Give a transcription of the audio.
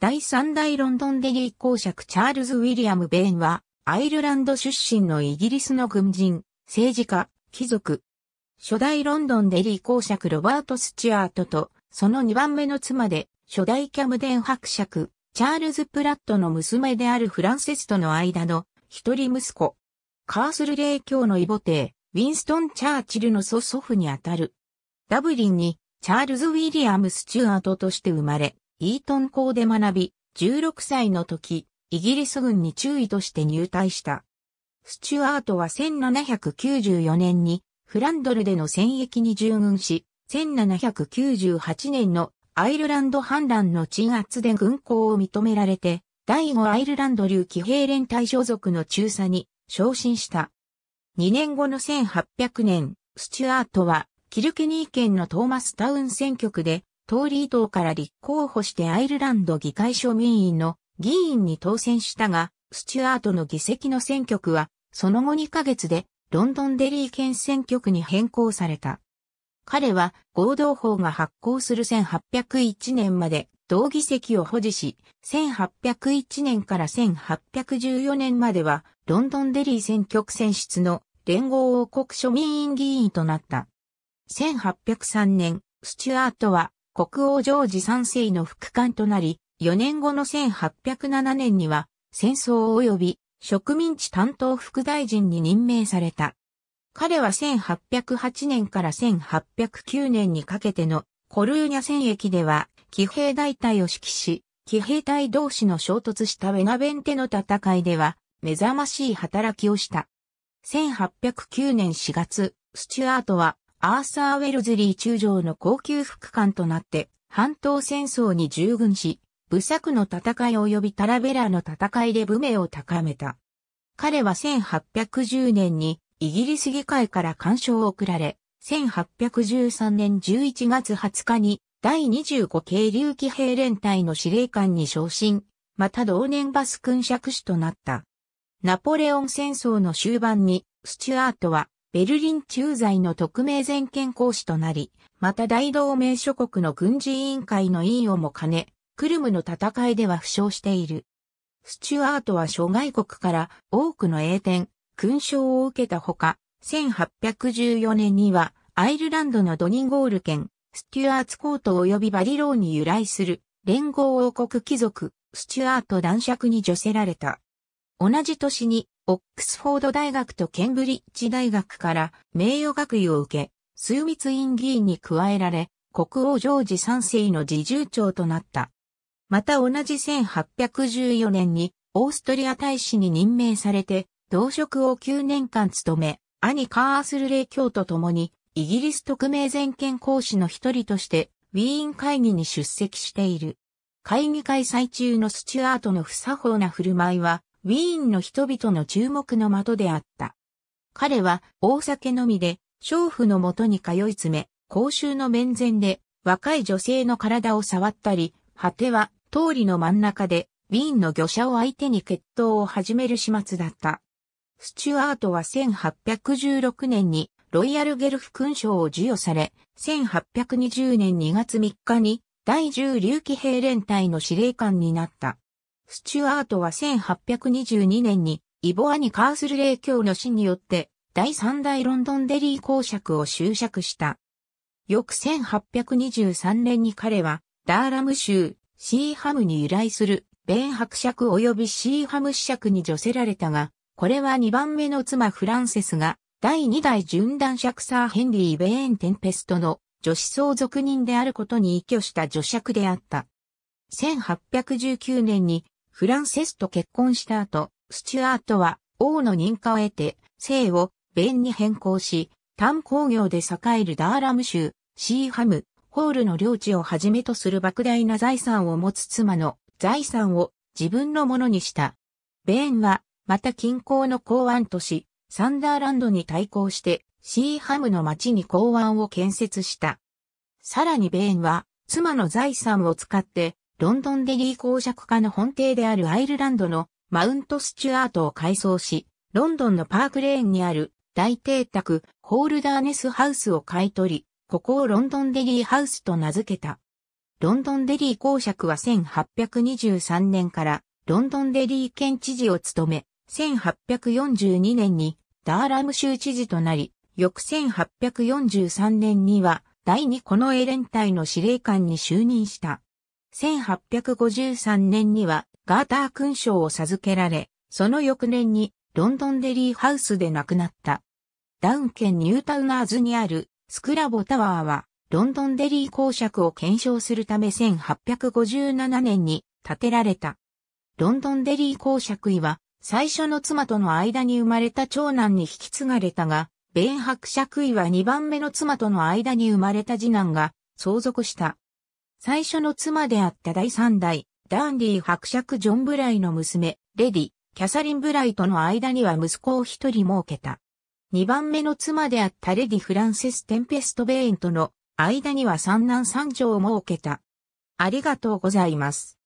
第3代ロンドンデリー公爵チャールズ・ウィリアム・ベーンは、アイルランド出身のイギリスの軍人、政治家、貴族。初代ロンドンデリー公爵ロバート・スチュアートと、その2番目の妻で、初代キャムデン伯爵、チャールズ・プラットの娘であるフランセスとの間の一人息子。カースルレ教の異母帝、ウィンストン・チャーチルの祖祖父にあたる。ダブリンに、チャールズ・ウィリアム・スチュアートとして生まれ、イートン校で学び、16歳の時、イギリス軍に中尉として入隊した。スチュアートは1794年にフランドルでの戦役に従軍し、1798年のアイルランド反乱の鎮圧で軍港を認められて、第5アイルランド流騎兵連隊所属の中佐に昇進した。2年後の1800年、スチュアートはキルケニー県のトーマスタウン選挙区でトーリー党から立候補してアイルランド議会庶民院の議員に当選したが、スチュアートの議席の選挙区は、その後2ヶ月でロンドンデリー県選挙区に変更された。彼は合同法が発行する1801年まで同議席を保持し、1801年から1814年まではロンドンデリー選挙区選出の連合王国庶民院議員となった。1803年、スチュアートは国王ジョージ3世の副官となり、4年後の1807年には、戦争及び植民地担当副大臣に任命された。彼は1808年から1809年にかけてのコルーニャ戦役では、騎兵大隊を指揮し、騎兵隊同士の衝突したベナベンテの戦いでは、目覚ましい働きをした。1809年4月、スチュアートはアーサー・ウェルズリー中将の高級副官となって、半島戦争に従軍し、武作の戦い及びタラベラの戦いで武名を高めた。彼は1810年にイギリス議会から干渉を送られ、1813年11月20日に第25系竜騎兵連隊の司令官に昇進、また同年バス君爵士となった。ナポレオン戦争の終盤に、スチュアートはベルリン駐在の特命全権講師となり、また大同盟諸国の軍事委員会の委員をも兼ね、クルムの戦いでは負傷している。スチュアートは諸外国から多くの栄典、勲章を受けたほか、1814年にはアイルランドのドニゴール県、スチュアーツコート及びバリローに由来する連合王国貴族、スチュアート男爵に助せられた。同じ年にオックスフォード大学とケンブリッジ大学から名誉学位を受け、枢密院議員に加えられ、国王ジョージ三世の侍従長となった。また同じ1814年にオーストリア大使に任命されて、同職を9年間務め、兄カーアスルレイ教と共に、イギリス特命全権講師の一人として、ウィーン会議に出席している。会議開催中のスチュアートの不作法な振る舞いは、ウィーンの人々の注目の的であった。彼は大酒のみで、娼婦のもとに通い詰め、公衆の面前で若い女性の体を触ったり、果ては通りの真ん中でウィーンの魚者を相手に決闘を始める始末だった。スチュアートは1816年にロイヤルゲルフ勲章を授与され、1820年2月3日に第10竜騎兵連隊の司令官になった。スチュアートは1822年にイボアニ・カースルレ教の死によって第三代ロンドンデリー公爵を執職した。翌1823年に彼はダーラム州シーハムに由来するベン伯爵及びシーハム子爵に除せられたが、これは2番目の妻フランセスが第2代順男爵サーヘンリー・ベーン・テンペストの女子相続人であることに依拠した女爵であった。1819年にフランセスと結婚した後、スチュアートは王の認可を得て、姓をベンに変更し、炭鉱業で栄えるダーラム州、シーハム、ホールの領地をはじめとする莫大な財産を持つ妻の財産を自分のものにした。ベーンは、また近郊の港湾都市、サンダーランドに対抗して、シーハムの町に港湾を建設した。さらにベーンは、妻の財産を使って、ロンドンデリー公爵家の本邸であるアイルランドのマウントスチュアートを改装し、ロンドンのパークレーンにある大邸宅ホールダーネスハウスを買い取り、ここをロンドンデリーハウスと名付けた。ロンドンデリー公爵は1823年からロンドンデリー県知事を務め、1842年にダーラム州知事となり、翌1843年には第2このエレン隊の司令官に就任した。1853年にはガーター勲章を授けられ、その翌年にロンドンデリーハウスで亡くなった。ダウン県ニュータウナーズにあるスクラボタワーはロンドンデリー公爵を検証するため1857年に建てられた。ロンドンデリー公爵位は最初の妻との間に生まれた長男に引き継がれたが、ベン伯爵位は2番目の妻との間に生まれた次男が相続した。最初の妻であった第三代、ダーンディ伯爵ジョン・ブライの娘、レディ、キャサリン・ブライとの間には息子を一人設けた。二番目の妻であったレディ・フランセス・テンペスト・ベインとの間には三男三女を設けた。ありがとうございます。